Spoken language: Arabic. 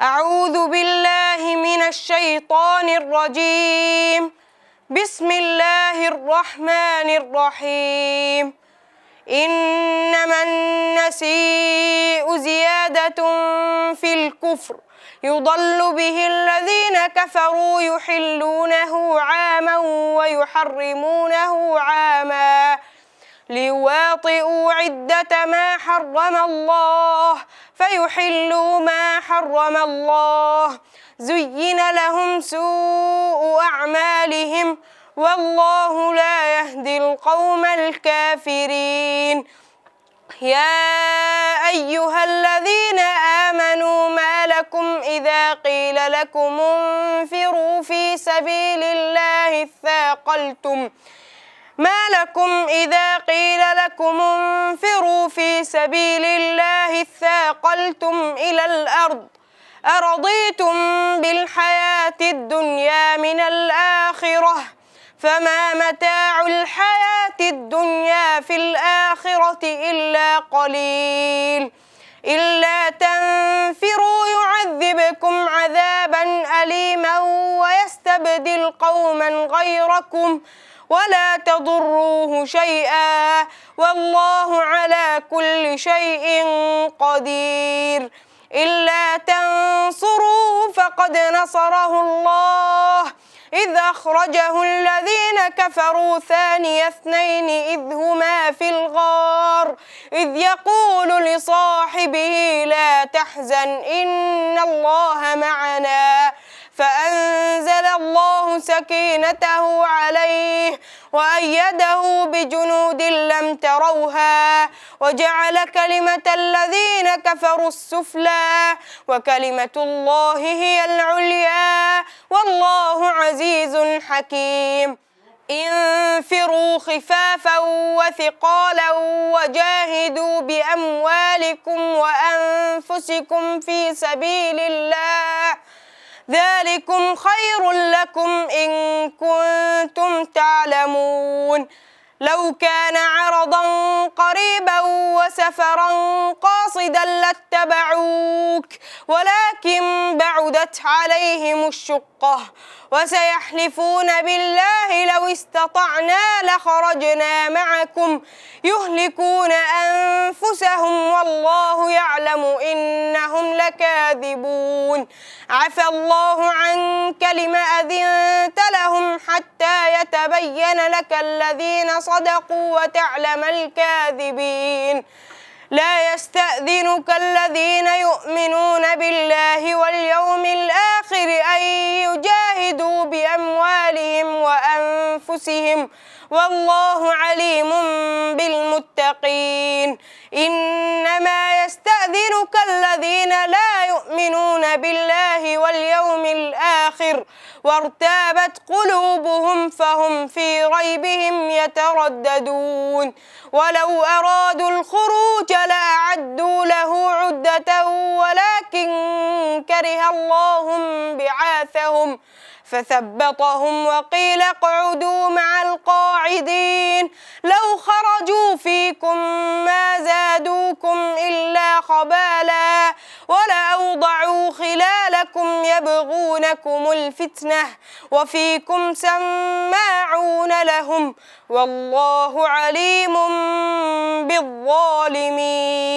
أعوذ بالله من الشيطان الرجيم بسم الله الرحمن الرحيم إنما النسيء زيادة في الكفر يضل به الذين كفروا يحلونه عاما ويحرمونه عاما ليواطئوا عدة ما حرم الله فيحلوا ما حرم الله زين لهم سوء أعمالهم والله لا يهدي القوم الكافرين يا أيها الذين آمنوا ما لكم إذا قيل لكم انفروا في سبيل الله اثاقلتم ما لكم إذا قيل لكم انفروا في سبيل الله اثاقلتم إلى الأرض أرضيتم بالحياة الدنيا من الآخرة فما متاع الحياة الدنيا في الآخرة إلا قليل إلا تنفروا يعذبكم عذابا أليما ويستبدل قوما غيركم ۖ ولا تضروه شيئا والله على كل شيء قدير إلا تنصروه فقد نصره الله إذ أخرجه الذين كفروا ثاني اثنين إذ هما في الغار إذ يقول لصاحبه لا تحزن إن الله معنا فأنزل الله سكينته عليه وأيده بجنود لم تروها وجعل كلمة الذين كفروا السفلى وكلمة الله هي العليا والله عزيز حكيم انفروا خفافا وثقالا وجاهدوا بأموالكم وأنفسكم في سبيل الله ذلكم خير لكم إن كنتم تعلمون لو كان عرضا قريبا وسفرا قاصدا لاتبعوك ولكن بعدت عليهم الشقة وسيحلفون بالله لو استطعنا لخرجنا معكم يهلكون أن أنفسهم والله يعلم إنهم لكاذبون عفى الله عنك لما أذنت لهم حتى يتبين لك الذين صدقوا وتعلم الكاذبين لا يستأذنك الذين يؤمنون بالله واليوم الآخر أن يجاهدوا بأموالهم وأنفسهم والله عليم بالمتقين إنما يستأذنك الذين لا يؤمنون بالله واليوم الآخر وارتابت قلوبهم فهم في ريبهم يترددون ولو أرادوا الخروج لأعدوا له عدة ولكن كره الله بعاثهم فثبطهم وقيل اقعدوا مع القاعدين لو خرجوا فيكم ما زادوكم إلا خبالا ولأوضعوا خلالكم يبغونكم الفتنة وفيكم سماعون لهم والله عليم بالظالمين